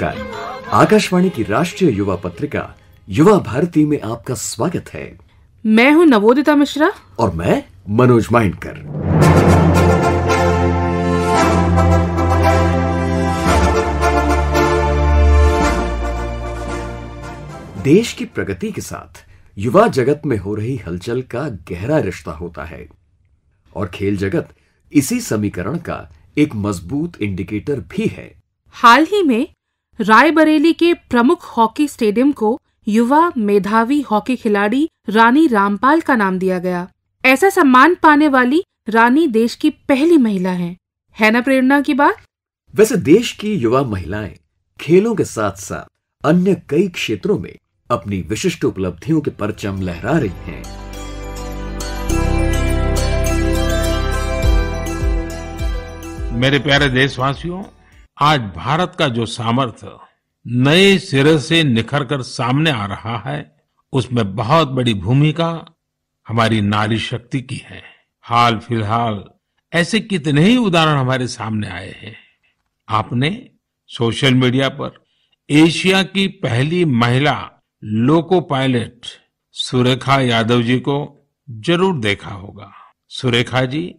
नमस्कार आकाशवाणी की राष्ट्रीय युवा पत्रिका युवा भारती में आपका स्वागत है मैं हूं नवोदिता मिश्रा और मैं मनोज माइंडकर देश की प्रगति के साथ युवा जगत में हो रही हलचल का गहरा रिश्ता होता है और खेल जगत इसी समीकरण का एक मजबूत इंडिकेटर भी है हाल ही में रायबरेली के प्रमुख हॉकी स्टेडियम को युवा मेधावी हॉकी खिलाड़ी रानी रामपाल का नाम दिया गया ऐसा सम्मान पाने वाली रानी देश की पहली महिला है है ना प्रेरणा की बात वैसे देश की युवा महिलाएं खेलों के साथ साथ अन्य कई क्षेत्रों में अपनी विशिष्ट उपलब्धियों के परचम लहरा रही हैं। मेरे प्यारे देशवासियों आज भारत का जो सामर्थ्य नए सिरे से निखर कर सामने आ रहा है उसमें बहुत बड़ी भूमिका हमारी नारी शक्ति की है हाल फिलहाल ऐसे कितने ही उदाहरण हमारे सामने आए हैं आपने सोशल मीडिया पर एशिया की पहली महिला लोको पायलट सुरेखा यादव जी को जरूर देखा होगा सुरेखा जी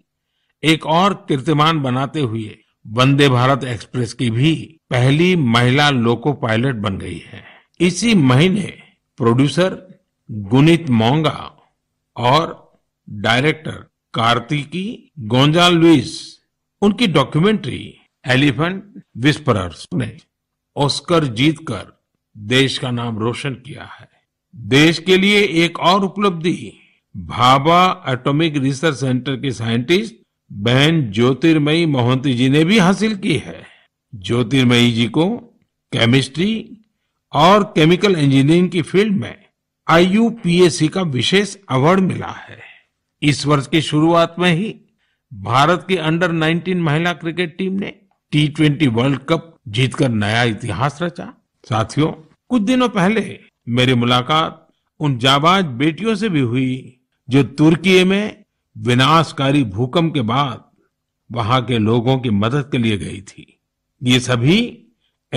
एक और कीर्तिमान बनाते हुए वंदे भारत एक्सप्रेस की भी पहली महिला लोको पायलट बन गई है इसी महीने प्रोड्यूसर गुनीत मोंगा और डायरेक्टर कार्तिकी गोंजाल लुइस उनकी डॉक्यूमेंट्री एलिफेंट विस्परर्स ने ऑस्कर जीतकर देश का नाम रोशन किया है देश के लिए एक और उपलब्धि भाभा एटॉमिक रिसर्च सेंटर के साइंटिस्ट बहन ज्योतिर्मयी मोहंती जी ने भी हासिल की है ज्योतिर्मयी जी को केमिस्ट्री और केमिकल इंजीनियरिंग की फील्ड में आईयूपीएससी का विशेष अवार्ड मिला है इस वर्ष की शुरुआत में ही भारत की अंडर 19 महिला क्रिकेट टीम ने टी ट्वेंटी वर्ल्ड कप जीतकर नया इतिहास रचा साथियों कुछ दिनों पहले मेरी मुलाकात उन जाबाज बेटियों से भी हुई जो तुर्की में विनाशकारी भूकंप के बाद वहां के लोगों की मदद के लिए गई थी ये सभी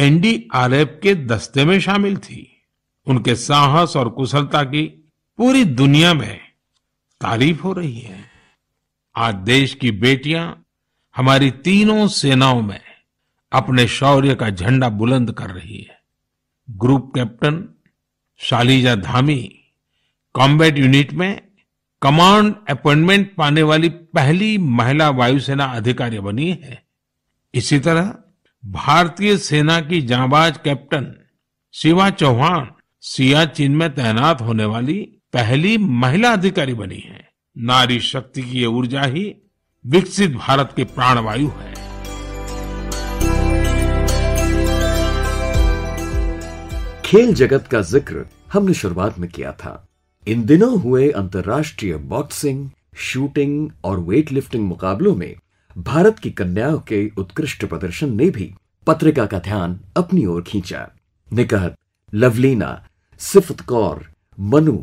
एनडीआरएफ के दस्ते में शामिल थी उनके साहस और कुशलता की पूरी दुनिया में तारीफ हो रही है आज देश की बेटियां हमारी तीनों सेनाओं में अपने शौर्य का झंडा बुलंद कर रही है group captain Shaliza Dhami combat unit में कमांड अपॉइंटमेंट पाने वाली पहली महिला वायुसेना अधिकारी बनी है इसी तरह भारतीय सेना की जांबाज कैप्टन शिवा चौहान सियाचिन में तैनात होने वाली पहली महिला अधिकारी बनी है नारी शक्ति की ये ऊर्जा ही विकसित भारत के प्राणवायु है खेल जगत का जिक्र हमने शुरुआत में किया था इन दिनों हुए अंतर्राष्ट्रीय बॉक्सिंग शूटिंग और वेट लिफ्टिंग मुकाबलों में भारत की कन्याओं के उत्कृष्ट प्रदर्शन ने भी पत्रिका का ध्यान अपनी ओर खींचा निकहत लवलीना सिफत कौर मनु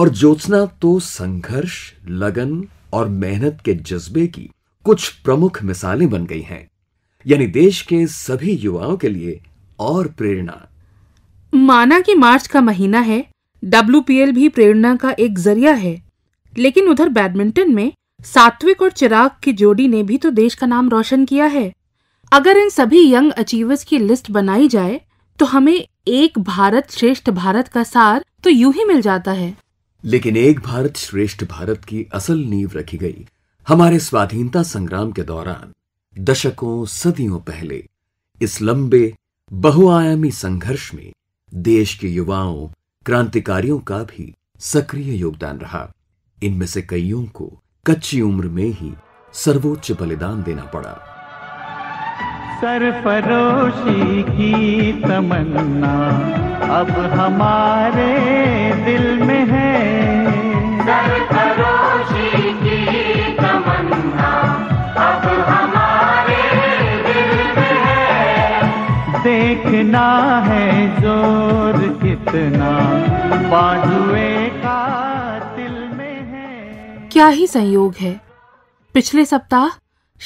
और ज्योत्सना तो संघर्ष लगन और मेहनत के जज्बे की कुछ प्रमुख मिसालें बन गई हैं यानी देश के सभी युवाओं के लिए और प्रेरणा माना कि मार्च का महीना है डब्ल्यू भी प्रेरणा का एक जरिया है लेकिन उधर बैडमिंटन में सात्विक और चिराग की जोड़ी ने भी तो देश का नाम रोशन किया है अगर इन सभी यंग अचीवर्स की लिस्ट बनाई जाए तो हमें एक भारत श्रेष्ठ भारत का सार तो यू ही मिल जाता है लेकिन एक भारत श्रेष्ठ भारत की असल नींव रखी गई हमारे स्वाधीनता संग्राम के दौरान दशकों सदियों पहले इस लंबे बहुआयामी संघर्ष में देश के युवाओं क्रांतिकारियों का भी सक्रिय योगदान रहा इनमें से कईयों को कच्ची उम्र में ही सर्वोच्च बलिदान देना पड़ा सरफरोशी की तमन्ना अब हमारे दिल में है कितना है जोर कितना बाजुए का दिल में है क्या ही संयोग है पिछले सप्ताह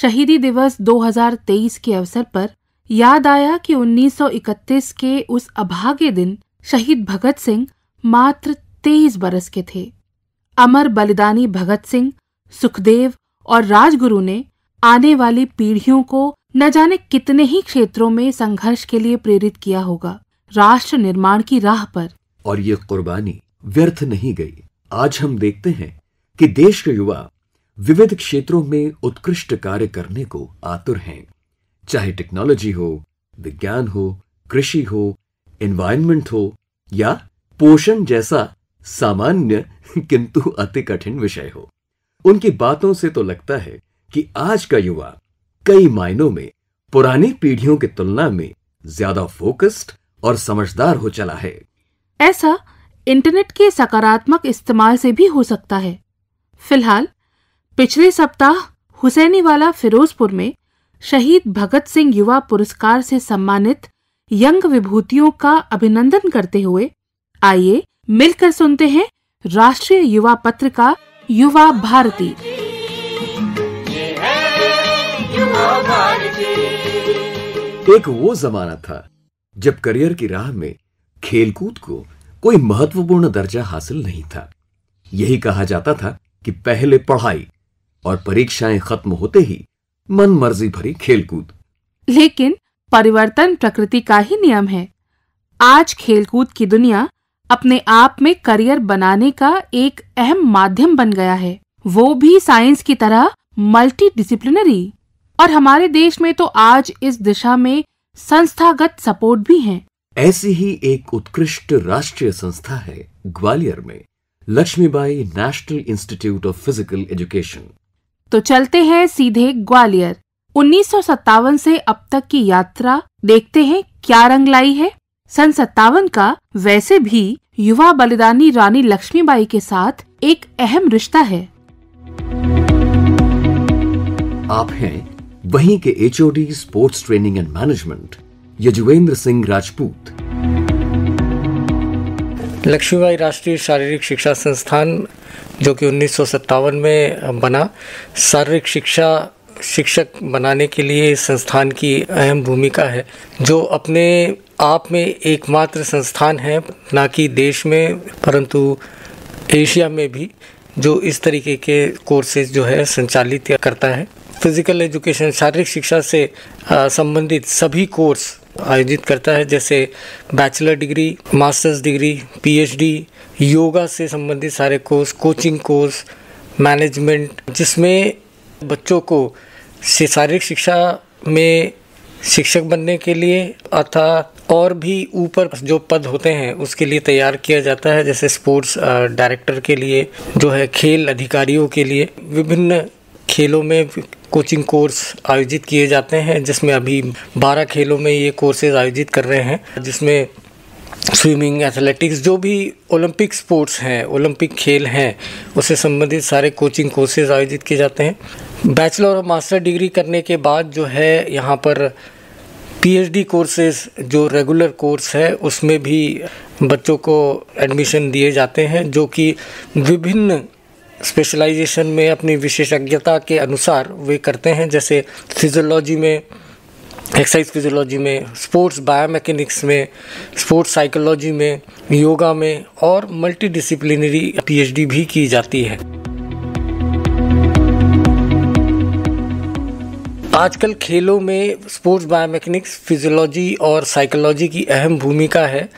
शहीदी दिवस 2023 के अवसर पर याद आया कि 1931 के उस अभागे दिन शहीद भगत सिंह मात्र 23 बरस के थे अमर बलिदानी भगत सिंह सुखदेव और राजगुरु ने आने वाली पीढ़ियों को न जाने कितने ही क्षेत्रों में संघर्ष के लिए प्रेरित किया होगा राष्ट्र निर्माण की राह पर और ये कुर्बानी व्यर्थ नहीं गई आज हम देखते हैं कि देश के युवा विविध क्षेत्रों में उत्कृष्ट कार्य करने को आतुर हैं चाहे टेक्नोलॉजी हो विज्ञान हो कृषि हो एनवायरमेंट हो या पोषण जैसा सामान्य किंतु अति कठिन विषय हो उनकी बातों से तो लगता है कि आज का युवा कई मायनों में पुरानी पीढ़ियों की तुलना में ज्यादा फोकस्ड और समझदार हो चला है ऐसा इंटरनेट के सकारात्मक इस्तेमाल से भी हो सकता है फिलहाल पिछले सप्ताह हुसैनी वाला फिरोजपुर में शहीद भगत सिंह युवा पुरस्कार से सम्मानित यंग विभूतियों का अभिनंदन करते हुए आइए मिलकर सुनते हैं राष्ट्रीय युवा पत्र का युवा भारती एक वो जमाना था जब करियर की राह में खेलकूद को कोई महत्वपूर्ण दर्जा हासिल नहीं था यही कहा जाता था कि पहले पढ़ाई और परीक्षाएं खत्म होते ही मन मर्जी भरी खेलकूद लेकिन परिवर्तन प्रकृति का ही नियम है आज खेलकूद की दुनिया अपने आप में करियर बनाने का एक अहम माध्यम बन गया है वो भी साइंस की तरह मल्टीडिसिप्लिनरी और हमारे देश में तो आज इस दिशा में संस्थागत सपोर्ट भी है ऐसी ही एक उत्कृष्ट राष्ट्रीय संस्था है ग्वालियर में Lakshmibai national institute of physical education तो चलते हैं सीधे ग्वालियर उन्नीस से अब तक की यात्रा देखते हैं क्या रंग लाई है सन सत्तावन का वैसे भी युवा बलिदानी रानी लक्ष्मीबाई के साथ एक अहम रिश्ता है आप हैं वहीं के HOD sports training and management Yajuvendra Singh Rajput Lakshmibai राष्ट्रीय शारीरिक शिक्षा संस्थान जो कि उन्नीस में बना शारीरिक शिक्षा शिक्षक बनाने के लिए संस्थान की अहम भूमिका है जो अपने आप में एकमात्र संस्थान है ना कि देश में परंतु एशिया में भी जो इस तरीके के कोर्सेज जो है संचालित करता है फिज़िकल एजुकेशन शारीरिक शिक्षा से संबंधित सभी कोर्स आयोजित करता है जैसे bachelor degree masters degree PhD, yoga से संबंधित सारे कोर्स कोचिंग कोर्स मैनेजमेंट जिसमें बच्चों को शारीरिक शिक्षा में शिक्षक बनने के लिए अथा और भी ऊपर जो पद होते हैं उसके लिए तैयार किया जाता है जैसे स्पोर्ट्स डायरेक्टर के लिए जो है खेल अधिकारियों के लिए विभिन्न खेलों में कोचिंग कोर्स आयोजित किए जाते हैं जिसमें अभी 12 खेलों में ये कोर्सेज आयोजित कर रहे हैं जिसमें स्विमिंग एथलेटिक्स जो भी ओलंपिक स्पोर्ट्स हैं ओलंपिक खेल हैं उससे संबंधित सारे कोचिंग कोर्सेज आयोजित किए जाते हैं बैचलर और मास्टर डिग्री करने के बाद जो है यहाँ पर पीएचडी कोर्सेज जो रेगुलर कोर्स है उसमें भी बच्चों को एडमिशन दिए जाते हैं जो कि विभिन्न स्पेशलाइजेशन में अपनी विशेषज्ञता के अनुसार वे करते हैं जैसे फिजियोलॉजी में एक्सरसाइज फिजियोलॉजी में स्पोर्ट्स बायोमैकेनिक्स में स्पोर्ट्स साइकोलॉजी में योगा में और मल्टीडिसिप्लिनरी पीएचडी भी की जाती है आजकल खेलों में स्पोर्ट्स बायोमेकनिक्स फिजियोलॉजी और साइकोलॉजी की अहम भूमिका है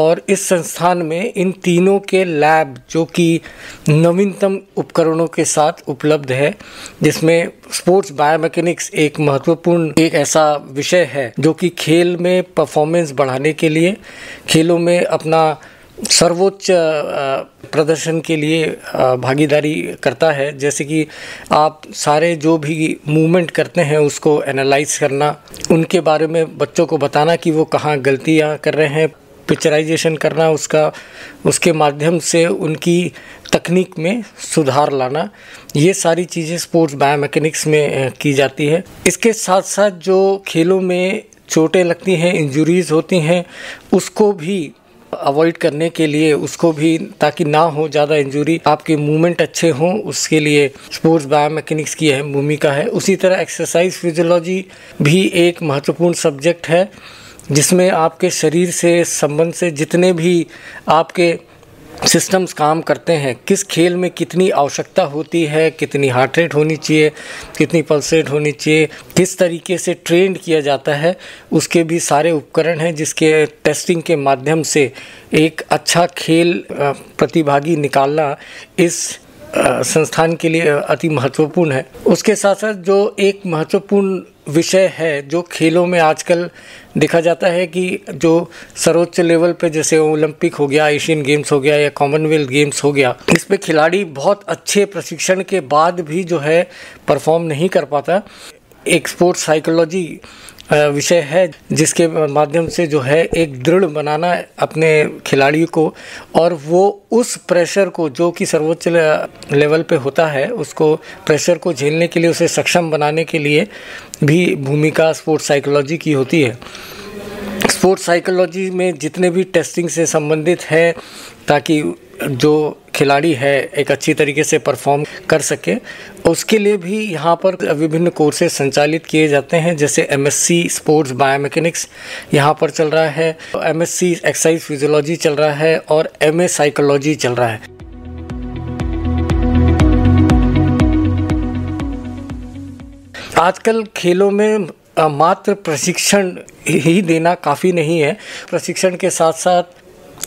और इस संस्थान में इन तीनों के लैब जो कि नवीनतम उपकरणों के साथ उपलब्ध है जिसमें स्पोर्ट्स बायोमेकनिक्स एक महत्वपूर्ण एक ऐसा विषय है जो कि खेल में परफॉर्मेंस बढ़ाने के लिए खेलों में अपना सर्वोच्च प्रदर्शन के लिए भागीदारी करता है जैसे कि आप सारे जो भी मूवमेंट करते हैं उसको एनालाइज करना उनके बारे में बच्चों को बताना कि वो कहाँ गलतियाँ कर रहे हैं पिक्चराइजेशन करना उसका उसके माध्यम से उनकी तकनीक में सुधार लाना ये सारी चीज़ें स्पोर्ट्स बायोमैकेनिक्स में की जाती है इसके साथ साथ जो खेलों में चोटें लगती हैं इंजुरीज़ होती हैं उसको भी अवॉइड करने के लिए उसको भी ताकि ना हो ज़्यादा इंजरी आपके मूवमेंट अच्छे हों उसके लिए स्पोर्ट्स बायोमैकेनिक्स की अहम भूमिका है उसी तरह एक्सरसाइज फिजियोलॉजी भी एक महत्वपूर्ण सब्जेक्ट है जिसमें आपके शरीर से संबंध से जितने भी आपके सिस्टम्स काम करते हैं किस खेल में कितनी आवश्यकता होती है कितनी हार्ट रेट होनी चाहिए कितनी पल्स रेट होनी चाहिए किस तरीके से ट्रेंड किया जाता है उसके भी सारे उपकरण हैं जिसके टेस्टिंग के माध्यम से एक अच्छा खेल प्रतिभागी निकालना इस संस्थान के लिए अति महत्वपूर्ण है उसके साथ साथ जो एक महत्वपूर्ण विषय है जो खेलों में आजकल देखा जाता है कि जो सर्वोच्च लेवल पे जैसे ओलंपिक हो गया एशियन गेम्स हो गया या कॉमनवेल्थ गेम्स हो गया इस पे खिलाड़ी बहुत अच्छे प्रशिक्षण के बाद भी जो है परफॉर्म नहीं कर पाता एक स्पोर्ट्स साइकोलॉजी विषय है जिसके माध्यम से जो है एक दृढ़ बनाना अपने खिलाड़ी को और वो उस प्रेशर को जो कि सर्वोच्च लेवल पे होता है उसको प्रेशर को झेलने के लिए उसे सक्षम बनाने के लिए भी भूमिका स्पोर्ट्स साइकोलॉजी की होती है स्पोर्ट्स साइकोलॉजी में जितने भी टेस्टिंग से संबंधित हैं ताकि जो खिलाड़ी है एक अच्छी तरीके से परफॉर्म कर सके उसके लिए भी यहाँ पर विभिन्न कोर्सेज संचालित किए जाते हैं जैसे एमएससी स्पोर्ट्स बायोमेकेनिक्स यहाँ पर चल रहा है एमएससी एक्सरसाइज फिजियोलॉजी चल रहा है और एम ए साइकोलॉजी चल रहा है आजकल खेलों में मात्र प्रशिक्षण ही देना काफ़ी नहीं है प्रशिक्षण के साथ साथ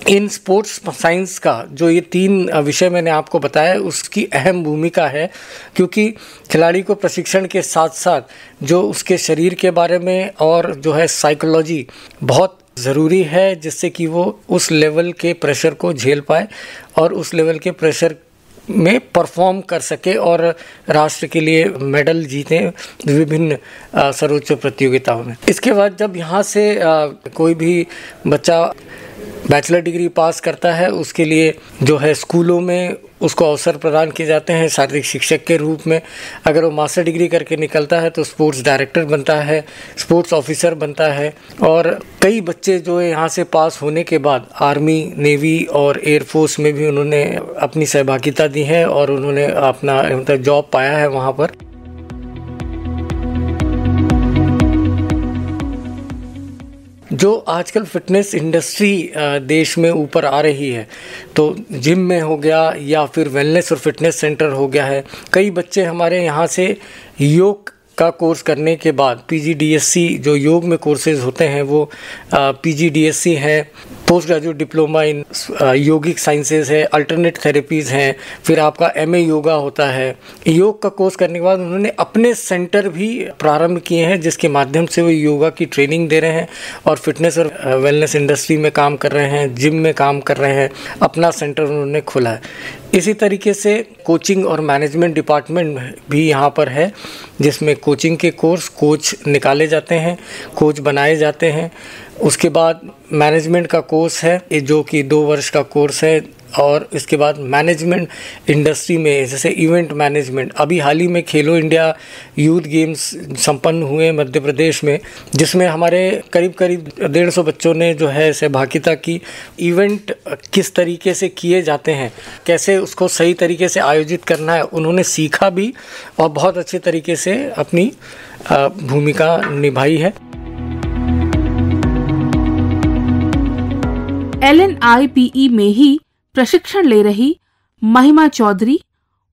इन स्पोर्ट्स साइंस का जो ये तीन विषय मैंने आपको बताया उसकी अहम भूमिका है क्योंकि खिलाड़ी को प्रशिक्षण के साथ साथ जो उसके शरीर के बारे में और जो है साइकोलॉजी बहुत ज़रूरी है जिससे कि वो उस लेवल के प्रेशर को झेल पाए और उस लेवल के प्रेशर में परफॉर्म कर सके और राष्ट्र के लिए मेडल जीते विभिन्न सर्वोच्च प्रतियोगिताओं में इसके बाद जब यहाँ से कोई भी बच्चा बैचलर डिग्री पास करता है उसके लिए जो है स्कूलों में उसको अवसर प्रदान किए जाते हैं शारीरिक शिक्षक के रूप में अगर वो मास्टर डिग्री करके निकलता है तो स्पोर्ट्स डायरेक्टर बनता है स्पोर्ट्स ऑफिसर बनता है और कई बच्चे जो है यहाँ से पास होने के बाद आर्मी नेवी और एयरफोर्स में भी उन्होंने अपनी सहभागिता दी है और उन्होंने अपना मतलब जॉब पाया है वहाँ पर जो आजकल फिटनेस इंडस्ट्री देश में ऊपर आ रही है तो जिम में हो गया या फिर वेलनेस और फिटनेस सेंटर हो गया है कई बच्चे हमारे यहाँ से योग का कोर्स करने के बाद पीजीडीएससी जो योग में कोर्सेज होते हैं वो पीजीडीएससी है post graduate diploma in yogic sciences है अल्टरनेट थेरेपीज़ हैं फिर आपका एमए योगा होता है योग का कोर्स करने के बाद उन्होंने अपने सेंटर भी प्रारंभ किए हैं जिसके माध्यम से वो योगा की ट्रेनिंग दे रहे हैं और फिटनेस और वेलनेस इंडस्ट्री में काम कर रहे हैं जिम में काम कर रहे हैं अपना सेंटर उन्होंने खोला है इसी तरीके से कोचिंग और मैनेजमेंट डिपार्टमेंट भी यहाँ पर है जिसमें कोचिंग के कोर्स कोच निकाले जाते हैं कोच बनाए जाते हैं उसके बाद मैनेजमेंट का कोर्स है जो कि दो वर्ष का कोर्स है और इसके बाद मैनेजमेंट इंडस्ट्री में जैसे इवेंट मैनेजमेंट अभी हाल ही में खेलो इंडिया यूथ गेम्स संपन्न हुए मध्य प्रदेश में जिसमें हमारे करीब करीब डेढ़ सौ बच्चों ने जो है सहभागिता की इवेंट किस तरीके से किए जाते हैं कैसे उसको सही तरीके से आयोजित करना है उन्होंने सीखा भी और बहुत अच्छे तरीके से अपनी भूमिका निभाई है L N I P E में ही प्रशिक्षण ले रही महिमा चौधरी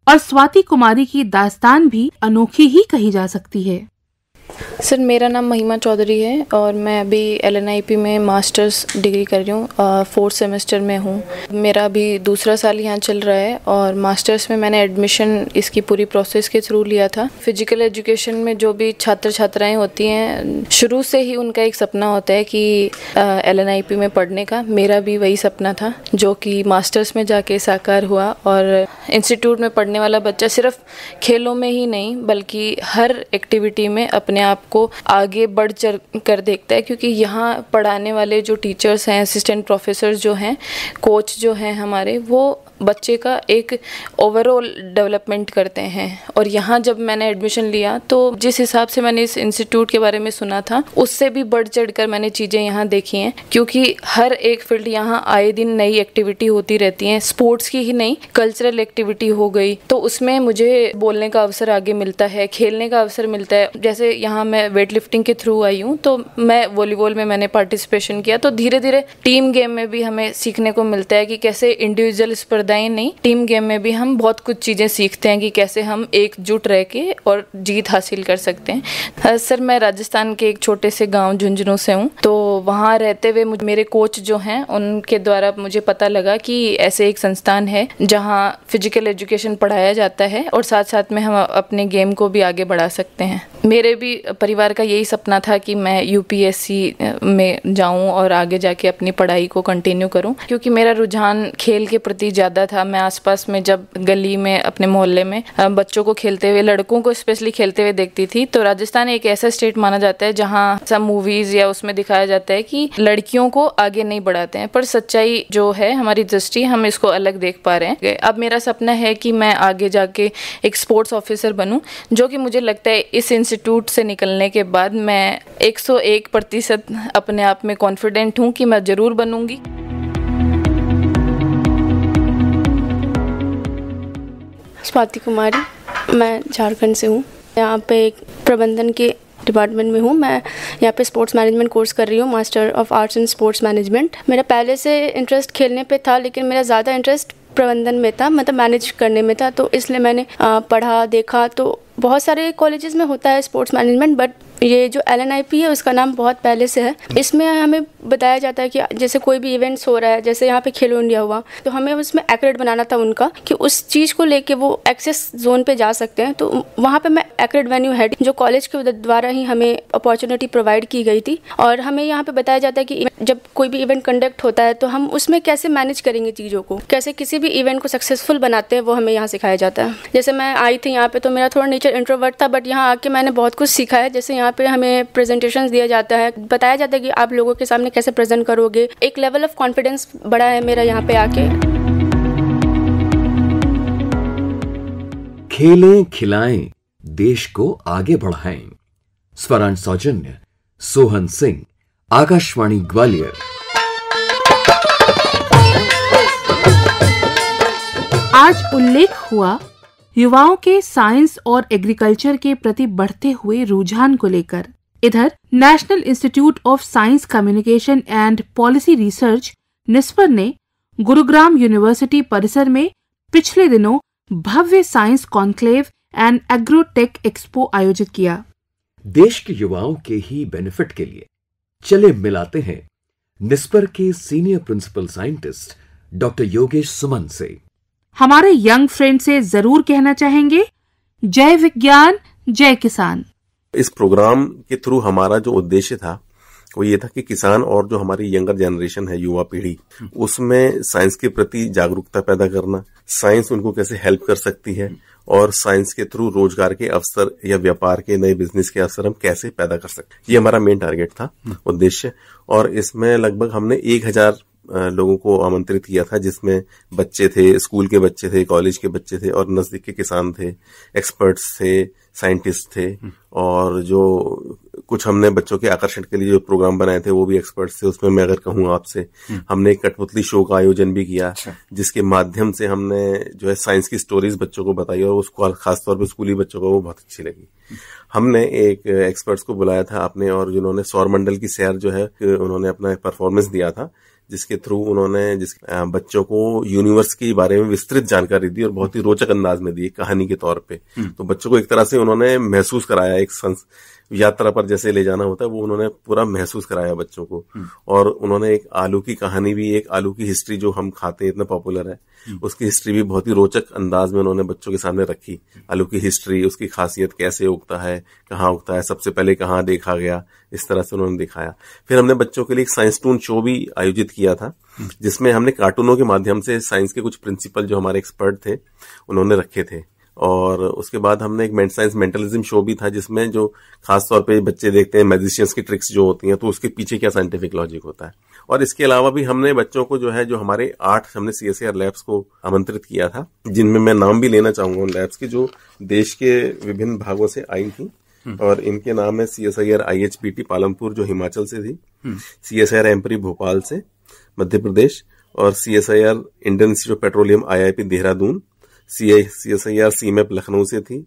और स्वाति कुमारी की दास्तान भी अनोखी ही कही जा सकती है सर मेरा नाम महिमा चौधरी है और मैं अभी एल में मास्टर्स डिग्री कर रही हूँ फोर्थ सेमेस्टर में हूँ मेरा अभी दूसरा साल यहाँ चल रहा है और मास्टर्स में मैंने एडमिशन इसकी पूरी प्रोसेस के थ्रू लिया था फिजिकल एजुकेशन में जो भी छात्र छात्राएं होती हैं शुरू से ही उनका एक सपना होता है कि एल में पढ़ने का मेरा भी वही सपना था जो कि मास्टर्स में जाके साकार हुआ और इंस्टीट्यूट में पढ़ने वाला बच्चा सिर्फ खेलों में ही नहीं बल्कि हर एक्टिविटी में अपने अपने आप को आगे बढ़ चढ़ कर देखता है क्योंकि यहाँ पढ़ाने वाले जो टीचर्स हैं असिस्टेंट प्रोफेसर जो हैं कोच जो हैं हमारे वो बच्चे का एक ओवरऑल डेवलपमेंट करते हैं और यहाँ जब मैंने एडमिशन लिया तो जिस हिसाब से मैंने इस इंस्टीट्यूट के बारे में सुना था उससे भी बढ़ चढ़ कर मैंने चीज़ें यहाँ देखी हैं क्योंकि हर एक फील्ड यहाँ आए दिन नई एक्टिविटी होती रहती है स्पोर्ट्स की ही नहीं कल्चरल एक्टिविटी हो गई तो उसमें मुझे बोलने का अवसर आगे मिलता है खेलने का अवसर मिलता है जैसे यहाँ मैं वेट लिफ्टिंग के थ्रू आई हूँ तो मैं वॉलीबॉल में मैंने पार्टिसिपेशन किया तो धीरे धीरे टीम गेम में भी हमें सीखने को मिलता है कि कैसे इंडिविजुअल स्पर्धा मुद्दा ही नहीं टीम गेम में भी हम बहुत कुछ चीज़ें सीखते हैं कि कैसे हम एकजुट रह के और जीत हासिल कर सकते हैं सर मैं राजस्थान के एक छोटे से गाँव झुंझुनू से हूँ तो वहाँ रहते हुए मेरे कोच जो हैं उनके द्वारा मुझे पता लगा कि ऐसे एक संस्थान है जहाँ फिजिकल एजुकेशन पढ़ाया जाता है और साथ साथ में हम अपने गेम को भी आगे बढ़ा सकते हैं मेरे भी परिवार का यही सपना था कि मैं यूपीएससी में जाऊं और आगे जाके अपनी पढ़ाई को कंटिन्यू करूं क्योंकि मेरा रुझान खेल के प्रति ज़्यादा था मैं आसपास में जब गली में अपने मोहल्ले में बच्चों को खेलते हुए लड़कों को स्पेशली खेलते हुए देखती थी तो राजस्थान एक ऐसा स्टेट माना जाता है जहाँ सब मूवीज़ या उसमें दिखाया जाता है कि लड़कियों को आगे नहीं बढ़ाते हैं पर सच्चाई जो है हमारी दृष्टि हम इसको अलग देख पा रहे हैं अब मेरा सपना है कि मैं आगे जाके एक स्पोर्ट्स ऑफिसर बनूँ जो कि मुझे लगता है इस इंस्टीट्यूट से निकलने के बाद मैं 101 प्रतिशत अपने आप में कॉन्फिडेंट हूँ कि मैं ज़रूर बनूंगी स्वाति कुमारी मैं झारखंड से हूँ यहाँ पे एक प्रबंधन के डिपार्टमेंट में हूँ मैं यहाँ पे स्पोर्ट्स मैनेजमेंट कोर्स कर रही हूँ master of arts in sports management मेरा पहले से इंटरेस्ट खेलने पे था लेकिन मेरा ज़्यादा इंटरेस्ट प्रबंधन में था मतलब मैनेज करने में था तो इसलिए मैंने पढ़ा देखा तो बहुत सारे कॉलेजेस में होता है स्पोर्ट्स मैनेजमेंट बट ये जो एल एन आई पी है उसका नाम बहुत पहले से है इसमें हमें बताया जाता है कि जैसे कोई भी इवेंट्स हो रहा है जैसे यहाँ पे खेलो इंडिया हुआ तो हमें उसमें एक्यूरेट बनाना था उनका कि उस चीज़ को लेके वो एक्सेस जोन पे जा सकते हैं तो वहाँ पे मैं एक्यूरेट वेन्यू हेड जो कॉलेज के द्वारा ही हमें अपॉर्चुनिटी प्रोवाइड की गई थी और हमें यहाँ पे बताया जाता है कि जब कोई भी इवेंट कंडक्ट होता है तो हम उसमें कैसे मैनेज करेंगे चीज़ों को कैसे किसी भी इवेंट को सक्सेसफुल बनाते हैं वो हमें यहाँ सिखाया जाता है जैसे मैं आई थी यहाँ पे तो मेरा थोड़ा नेचर इंट्रोवर्ट था बट यहाँ आके मैंने बहुत कुछ सीखा है जैसे यहाँ यहाँ पे हमें प्रेजेंटेशन दिया जाता है बताया जाता है कि आप लोगों के सामने कैसे प्रेजेंट करोगे एक लेवल ऑफ कॉन्फिडेंस बढ़ा है मेरा यहाँ पे आके खेलें खिलाएं देश को आगे बढ़ाएं स्वरण सौजन्य सोहन सिंह आकाशवाणी ग्वालियर आज उल्लेख हुआ युवाओं के साइंस और एग्रीकल्चर के प्रति बढ़ते हुए रुझान को लेकर इधर national institute of science communication and policy research NIScPR ने गुरुग्राम यूनिवर्सिटी परिसर में पिछले दिनों भव्य science conclave and agrotech expo आयोजित किया देश के युवाओं के ही बेनिफिट के लिए चले मिलाते हैं निस्पर के senior principal scientist doctor Yogesh Suman से हमारे यंग फ्रेंड से जरूर कहना चाहेंगे जय विज्ञान जय किसान इस प्रोग्राम के थ्रू हमारा जो उद्देश्य था वो ये था कि किसान और जो हमारी यंगर जनरेशन है युवा पीढ़ी उसमें साइंस के प्रति जागरूकता पैदा करना साइंस उनको कैसे हेल्प कर सकती है और साइंस के थ्रू रोजगार के अवसर या व्यापार के नए बिजनेस के अवसर हम कैसे पैदा कर सकते ये हमारा मेन टारगेट था उद्देश्य और इसमें लगभग हमने एक हजार लोगों को आमंत्रित किया था जिसमें बच्चे थे स्कूल के बच्चे थे कॉलेज के बच्चे थे और नज़दीक के किसान थे एक्सपर्ट्स थे साइंटिस्ट थे हम्म। और जो कुछ हमने बच्चों के आकर्षण के लिए जो प्रोग्राम बनाए थे वो भी एक्सपर्ट्स थे उसमें मैं अगर कहूँ आपसे हम्म। हमने एक कठपुतली शो का आयोजन भी किया अच्छा। जिसके माध्यम से हमने जो है साइंस की स्टोरीज बच्चों को बताई और उसको खासतौर पर स्कूली बच्चों को वो बहुत अच्छी लगी हम्म। हमने एक एक्सपर्ट्स को बुलाया था आपने और जिन्होंने सौर मंडल की सैर जो है उन्होंने अपना परफॉर्मेंस दिया था जिसके थ्रू उन्होंने जिस बच्चों को यूनिवर्स के बारे में विस्तृत जानकारी दी और बहुत ही रोचक अंदाज में दी कहानी के तौर पे हम्म। तो बच्चों को एक तरह से उन्होंने महसूस कराया एक संस, यात्रा पर जैसे ले जाना होता है वो उन्होंने पूरा महसूस कराया बच्चों को हम्म। और उन्होंने एक आलू की कहानी भी एक आलू की हिस्ट्री जो हम खाते हैं इतना पॉपुलर है हम्म। उसकी हिस्ट्री भी बहुत ही रोचक अंदाज में उन्होंने बच्चों के सामने रखी आलू की हिस्ट्री उसकी खासियत कैसे उगता है कहाँ उगता है सबसे पहले कहाँ देखा गया इस तरह से उन्होंने दिखाया फिर हमने बच्चों के लिए एक साइंस टून शो भी आयोजित किया था हम्म। जिसमें हमने कार्टूनों के माध्यम से साइंस के कुछ प्रिंसिपल जो हमारे एक्सपर्ट थे उन्होंने रखे थे और उसके बाद हमने एक साइंस मेंटलिज्म शो भी था जिसमें जो खास तौर पे बच्चे देखते हैं मेजिशियंस की ट्रिक्स जो होती हैं तो उसके पीछे क्या साइंटिफिक लॉजिक होता है और इसके अलावा भी हमने बच्चों को जो है जो हमारे आठ हमने सी एस लैब्स को आमंत्रित किया था जिनमें मैं नाम भी लेना चाहूंगा उन लैब्स के जो देश के विभिन्न भागों से आई थी हम्म। और इनके नाम है C S I R I H P T Palampur जो हिमाचल से थी C S I R AMPRI Bhopal से मध्य प्रदेश और C S I R Indian institute petroleum I I P Dehradun C S I R C Lucknow से थी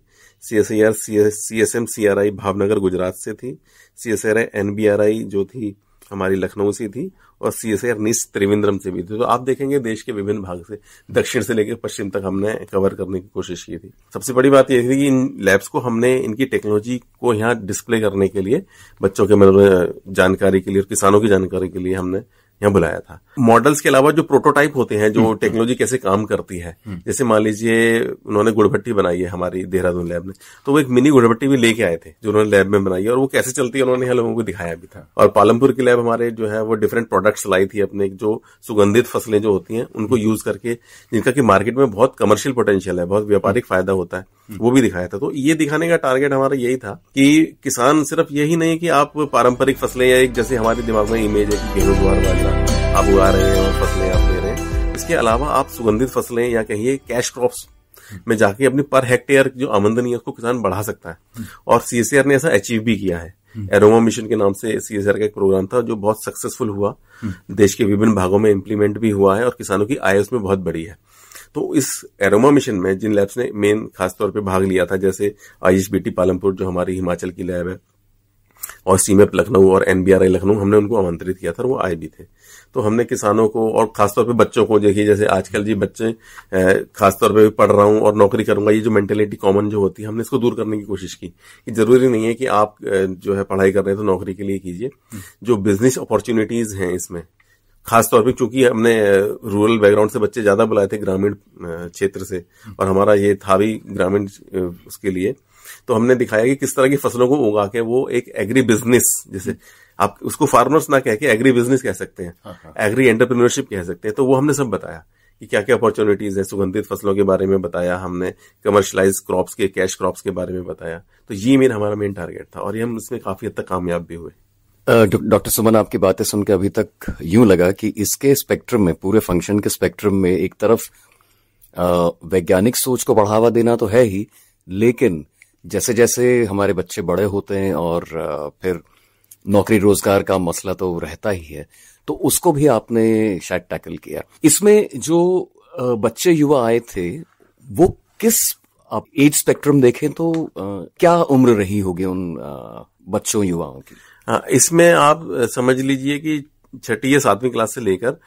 C S I R C S M C R I Bhavnagar Gujarat से थी C S R I N B R I जो थी हमारी लखनऊ से थी और सी एस आई आर निस त्रिवेंद्रम से भी थी तो आप देखेंगे देश के विभिन्न भाग से दक्षिण से लेकर पश्चिम तक हमने कवर करने की कोशिश की थी सबसे बड़ी बात यह थी कि इन लैब्स को हमने इनकी टेक्नोलॉजी को यहाँ डिस्प्ले करने के लिए बच्चों के मतलब जानकारी के लिए और किसानों की जानकारी के लिए हमने यहाँ बुलाया था मॉडल्स के अलावा जो प्रोटोटाइप होते हैं जो हम्म, हम्म। टेक्नोलॉजी कैसे काम करती है हम्म। जैसे मान लीजिए उन्होंने गुड़भट्टी बनाई है हमारी देहरादून लैब ने तो वो एक मिनी गुड़भट्टी भी लेके आए थे जो उन्होंने लैब में बनाई और वो कैसे चलती है उन्होंने लोगों को दिखाया भी था हाँ। और पालमपुर की लैब हमारे जो है वो डिफरेंट प्रोडक्ट्स लाई थी अपने जो सुगंधित फसलें जो होती हैं उनको यूज करके जिनका कि मार्केट में बहुत कमर्शियल पोटेंशियल है बहुत व्यापारिक फायदा होता है वो भी दिखाया था तो ये दिखाने का टारगेट हमारा यही था कि किसान सिर्फ यही नहीं कि आप पारंपरिक फसलें या एक जैसे हमारे दिमाग में इमेज है कि गेहूं द्वार बाजरा आप उगा रहे हैं और फसलें आप ले रहे हैं इसके अलावा आप सुगंधित फसलें या कहिए कैश क्रॉप्स में जाके अपनी पर हेक्टेयर जो आमंदनी है उसको किसान बढ़ा सकता है और सीएसआर ने ऐसा अचीव भी किया है एरोमा मिशन के नाम से सीएसआर का एक प्रोग्राम था जो बहुत सक्सेसफुल हुआ देश के विभिन्न भागों में इम्प्लीमेंट भी हुआ है और किसानों की आय उसमें बहुत बड़ी है तो इस एरोमा मिशन में जिन लैब्स ने मेन खासतौर पर भाग लिया था जैसे आयुष बीटी पालमपुर जो हमारी हिमाचल की लैब है और सीमेप लखनऊ और एनबीआरआई लखनऊ हमने उनको आमंत्रित किया था वो आए भी थे तो हमने किसानों को और खासतौर पे बच्चों को देखिए जैसे आजकल जी बच्चे खासतौर पे पढ़ रहा हूँ और नौकरी करूंगा ये जो मेंटेलिटी कॉमन जो होती है हमने इसको दूर करने की कोशिश की कि जरूरी नहीं है कि आप जो है पढ़ाई कर रहे हैं तो नौकरी के लिए कीजिए जो बिजनेस अपॉर्चुनिटीज हैं इसमें खासतौर पर चूंकि हमने रूरल बैकग्राउंड से बच्चे ज्यादा बुलाए थे ग्रामीण क्षेत्र से और हमारा ये था भी ग्रामीण उसके लिए तो हमने दिखाया कि किस तरह की फसलों को उगा के वो एक एग्री बिजनेस जैसे आप उसको फार्मर्स ना कह के एग्री बिजनेस कह सकते हैं एग्री हाँ, एंटरप्रेन्योरशिप हाँ। कह सकते हैं तो वो हमने सब बताया कि क्या क्या अपॉर्चुनिटीज है सुगंधित फसलों के बारे में बताया हमने कमर्शलाइज क्रॉप्स के कैश क्रॉप्स के बारे में बताया तो ये मेन हमारा मेन टारगेट था और ये हम इसमें काफी हद तक कामयाब भी हुए डॉक्टर सुमन आपकी बातें सुनकर अभी तक यूं लगा कि इसके स्पेक्ट्रम में पूरे फंक्शन के स्पेक्ट्रम में एक तरफ वैज्ञानिक सोच को बढ़ावा देना तो है ही लेकिन जैसे जैसे हमारे बच्चे बड़े होते हैं और फिर नौकरी रोजगार का मसला तो रहता ही है तो उसको भी आपने शायद टैकल किया इसमें जो बच्चे युवा आए थे वो किस आप एज स्पेक्ट्रम देखें तो क्या उम्र रही होगी उन बच्चों युवाओं की इसमें आप समझ लीजिए कि छठी या सातवीं क्लास से लेकर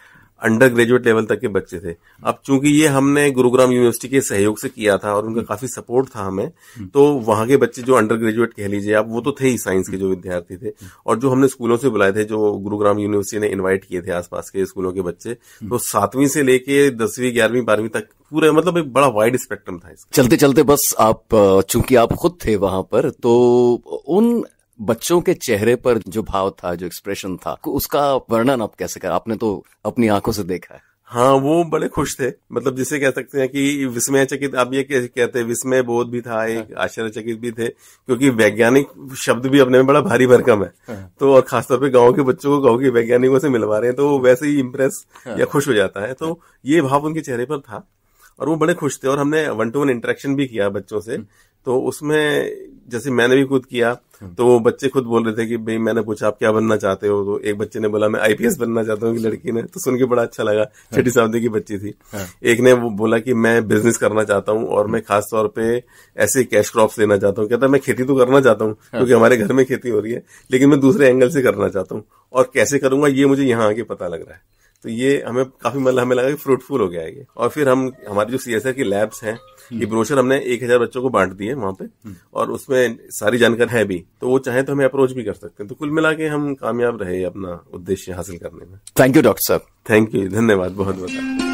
अंडर ग्रेजुएट लेवल तक के बच्चे थे अब चूंकि ये हमने गुरुग्राम यूनिवर्सिटी के सहयोग से किया था और उनका हम्म। काफी सपोर्ट था हमें हम्म। तो वहां के बच्चे जो अंडर ग्रेजुएट कह लीजिए आप वो तो थे ही साइंस के जो विद्यार्थी थे हम्म। और जो हमने स्कूलों से बुलाए थे जो गुरुग्राम यूनिवर्सिटी ने इन्वाइट किए थे आसपास के स्कूलों के बच्चे तो सातवीं से लेके दसवीं ग्यारहवीं बारहवीं तक पूरे मतलब एक बड़ा वाइड स्पेक्ट्रम था चलते चलते बस आप चूंकि आप खुद थे वहां पर तो उन बच्चों के चेहरे पर जो भाव था जो एक्सप्रेशन था उसका वर्णन आप कैसे कर आपने तो अपनी आंखों से देखा है हाँ वो बड़े खुश थे मतलब जिसे कह सकते हैं कि चकित आप ये कहते हैं विस्मय बोध भी था एक हाँ। आश्चर्यचकित भी थे क्योंकि वैज्ञानिक शब्द भी अपने में बड़ा भारी भरकम है हाँ। तो और खासतौर पे गांव के बच्चों को गांव के वैज्ञानिकों से मिलवा रहे हैं तो हाँ। वैसे ही इम्प्रेस या खुश हो जाता है तो ये भाव उनके चेहरे पर था और वो बड़े खुश थे और हमने वन टू वन इंटरेक्शन भी किया बच्चों से हम्म। तो उसमें जैसे मैंने भी खुद किया हम्म। तो वो बच्चे खुद बोल रहे थे कि भाई मैंने पूछा आप क्या बनना चाहते हो तो एक बच्चे ने बोला मैं आईपीएस बनना चाहता हूँ लड़की ने तो सुन के बड़ा अच्छा लगा हाँ। छठी सामने की बच्ची थी हाँ। एक ने वो बोला कि मैं बिजनेस करना चाहता हूँ और मैं खास तौर पे ऐसे कैश क्रॉप लेना चाहता हूँ कहता मैं खेती तो करना चाहता हूँ हाँ। क्योंकि हमारे घर में खेती हो रही है लेकिन मैं दूसरे एंगल से करना चाहता हूँ और कैसे करूंगा ये मुझे यहाँ आके पता लग रहा है तो ये हमें काफी मतलब हमें लगा कि फ्रूटफुल हो गया ये और फिर हम हमारी जो सी की लैब्स हैं हम्म। ये ब्रोशर हमने एक हजार बच्चों को बांट दिए वहां पे हम्म। और उसमें सारी जानकारी है भी तो वो चाहे तो हमें अप्रोच भी कर सकते हैं तो कुल मिला के हम कामयाब रहे अपना उद्देश्य हासिल करने में थैंक यू डॉक्टर साहब थैंक यू धन्यवाद बहुत बहुत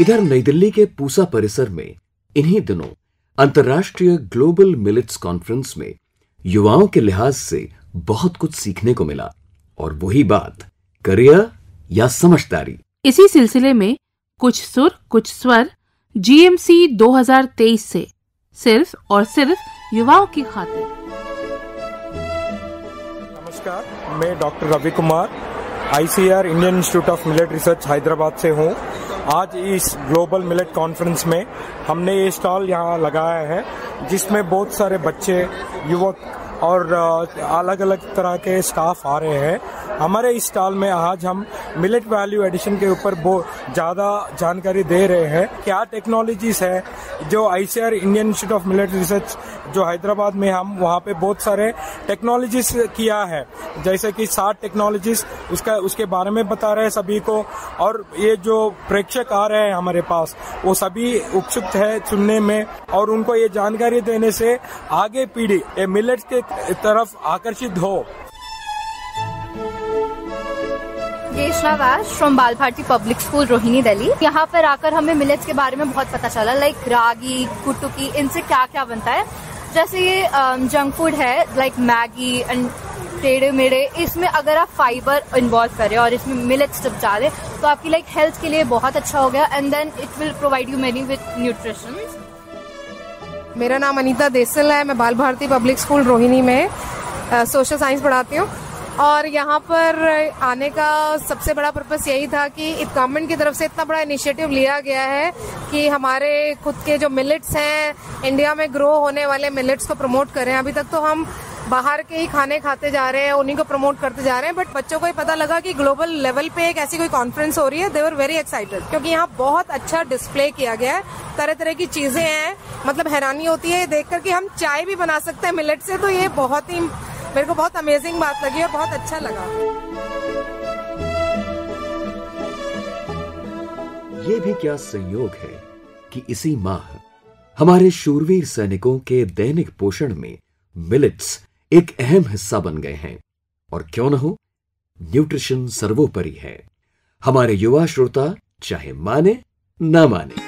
इधर नई दिल्ली के पूसा परिसर में इन्हीं दिनों अंतर्राष्ट्रीय ग्लोबल मिलिट्स कॉन्फ्रेंस में युवाओं के लिहाज से बहुत कुछ सीखने को मिला और वही बात करियर या समझदारी इसी सिलसिले में कुछ सुर कुछ स्वर जीएमसी 2023 से सिर्फ और सिर्फ युवाओं की खातिर नमस्कार मैं doctor Ravi Kumar ICR Indian institute of millet research Hyderabad से हूँ आज इस ग्लोबल मिलेट कॉन्फ्रेंस में हमने ये स्टॉल यहाँ लगाया है जिसमें बहुत सारे बच्चे युवक और अलग अलग तरह के स्टाफ आ रहे हैं हमारे इस स्टॉल में आज हम मिलेट वैल्यू एडिशन के ऊपर ज़्यादा जानकारी दे रहे हैं क्या टेक्नोलॉजीज है जो I Indian institute of millet research जो हैदराबाद में हम वहाँ पे बहुत सारे टेक्नोलॉजीज किया है जैसे कि सात टेक्नोलॉजीज उसका उसके बारे में बता रहे हैं सभी को और ये जो प्रेक्षक आ रहे हैं हमारे पास वो सभी उत्सुक है सुनने में और उनको ये जानकारी देने से आगे पीढ़ी मिलेट्स के तरफ आकर्षित हो गेशनावास from Bal Bharati public school Rohini Delhi यहाँ पर आकर हमें मिलेट्स के बारे में बहुत पता चला लाइक रागी कुटुकी इनसे क्या क्या बनता है जैसे ये जंक um, फूड है लाइक मैगी एंड टेढ़े मेढ़े इसमें अगर आप फाइबर इन्वॉल्व करें और इसमें मिलेट्स जब डालें तो आपकी लाइक हेल्थ के लिए बहुत अच्छा हो गया and then it will provide you many with nutrition मेरा नाम अनीता देसल है मैं बाल भारती पब्लिक स्कूल रोहिणी में सोशल साइंस पढ़ाती हूँ और यहाँ पर आने का सबसे बड़ा पर्पस यही था कि गवर्नमेंट की तरफ से इतना बड़ा इनिशिएटिव लिया गया है कि हमारे खुद के जो मिलेट्स हैं इंडिया में ग्रो होने वाले मिलेट्स को प्रमोट करें अभी तक तो हम बाहर के ही खाने खाते जा रहे हैं उन्हीं को प्रमोट करते जा रहे हैं बट बच्चों को ही पता लगा कि ग्लोबल लेवल पे एक ऐसी कोई कॉन्फ्रेंस हो रही है दे वेरी एक्साइटेड क्योंकि यहाँ बहुत अच्छा डिस्प्ले किया गया है तरह तरह की चीजें हैं मतलब हैरानी होती है देख कर कि हम चाय भी बना सकते हैं मिलेट से तो ये बहुत ही मेरे को बहुत अमेजिंग बात लगी और बहुत अच्छा लगा ये भी क्या संयोग है कि इसी माह हमारे शूरवीर सैनिकों के दैनिक पोषण में मिलेट्स एक अहम हिस्सा बन गए हैं और क्यों ना हो न्यूट्रिशन सर्वोपरि है हमारे युवा श्रोता चाहे माने ना माने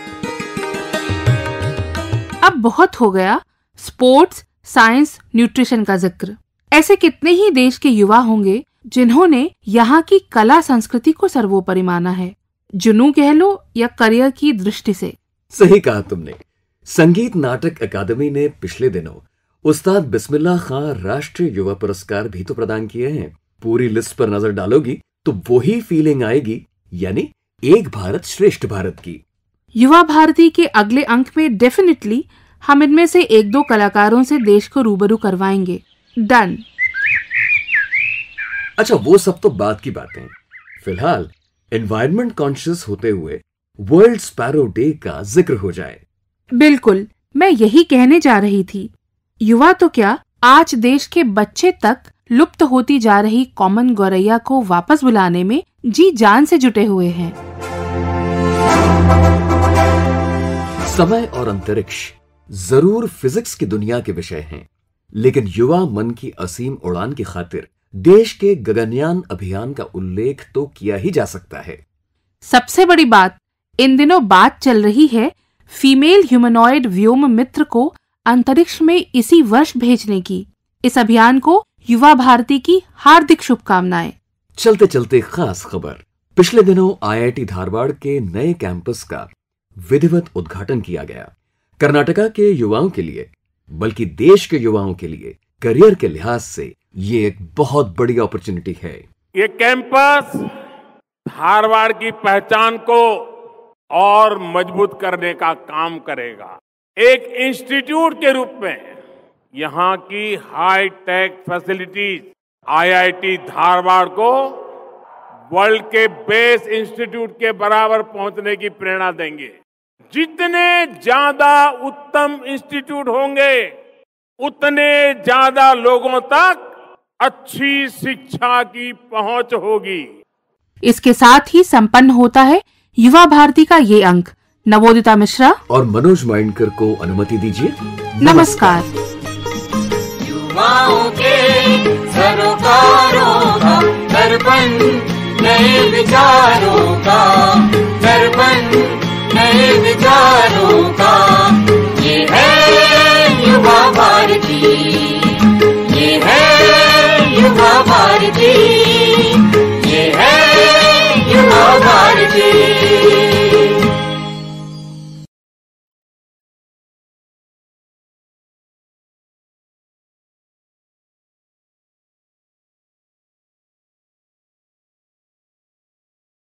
अब बहुत हो गया स्पोर्ट्स साइंस न्यूट्रिशन का जिक्र ऐसे कितने ही देश के युवा होंगे जिन्होंने यहाँ की कला संस्कृति को सर्वोपरि माना है जुनू कह लो या करियर की दृष्टि से सही कहा तुमने संगीत नाटक अकादमी ने पिछले दिनों उस्ताद बिस्मिल्ला खां राष्ट्रीय युवा पुरस्कार भी तो प्रदान किए हैं पूरी लिस्ट पर नजर डालोगी तो वही फीलिंग आएगी यानी एक भारत श्रेष्ठ भारत की युवा भारती के अगले अंक में डेफिनेटली हम इनमें से एक दो कलाकारों से देश को रूबरू करवाएंगे डन अच्छा वो सब तो बात की बातें फिलहाल एनवायरमेंट कॉन्शियस होते हुए वर्ल्ड स्पैरो डे का जिक्र हो जाए बिल्कुल मैं यही कहने जा रही थी युवा तो क्या आज देश के बच्चे तक लुप्त होती जा रही कॉमन गौरैया को वापस बुलाने में जी जान से जुटे हुए हैं समय और अंतरिक्ष जरूर फिजिक्स की दुनिया के विषय हैं लेकिन युवा मन की असीम उड़ान की खातिर देश के गगनयान अभियान का उल्लेख तो किया ही जा सकता है सबसे बड़ी बात इन दिनों बात चल रही है फीमेल ह्यूमनॉइड व्योम मित्र को अंतरिक्ष में इसी वर्ष भेजने की इस अभियान को युवा भारती की हार्दिक शुभकामनाएं चलते चलते खास खबर पिछले दिनों आईआईटी धारवाड़ के नए कैंपस का विधिवत उद्घाटन किया गया कर्नाटका के युवाओं के लिए बल्कि देश के युवाओं के लिए करियर के लिहाज से ये एक बहुत बड़ी अपॉर्चुनिटी है ये कैंपस धारवाड़ की पहचान को और मजबूत करने का काम करेगा एक इंस्टीट्यूट के रूप में यहाँ की high tech facilities IIT Dharwad को वर्ल्ड के बेस्ट इंस्टीट्यूट के बराबर पहुंचने की प्रेरणा देंगे जितने ज्यादा उत्तम इंस्टीट्यूट होंगे उतने ज्यादा लोगों तक अच्छी शिक्षा की पहुंच होगी इसके साथ ही संपन्न होता है युवा भारती का ये अंक नवोदिता मिश्रा और मनोज माइंडकर को अनुमति दीजिए नमस्कार युवाओं के सरोकारों का नए विचारों का नए विचारों का ये है युवा भारती ये है युवा भारती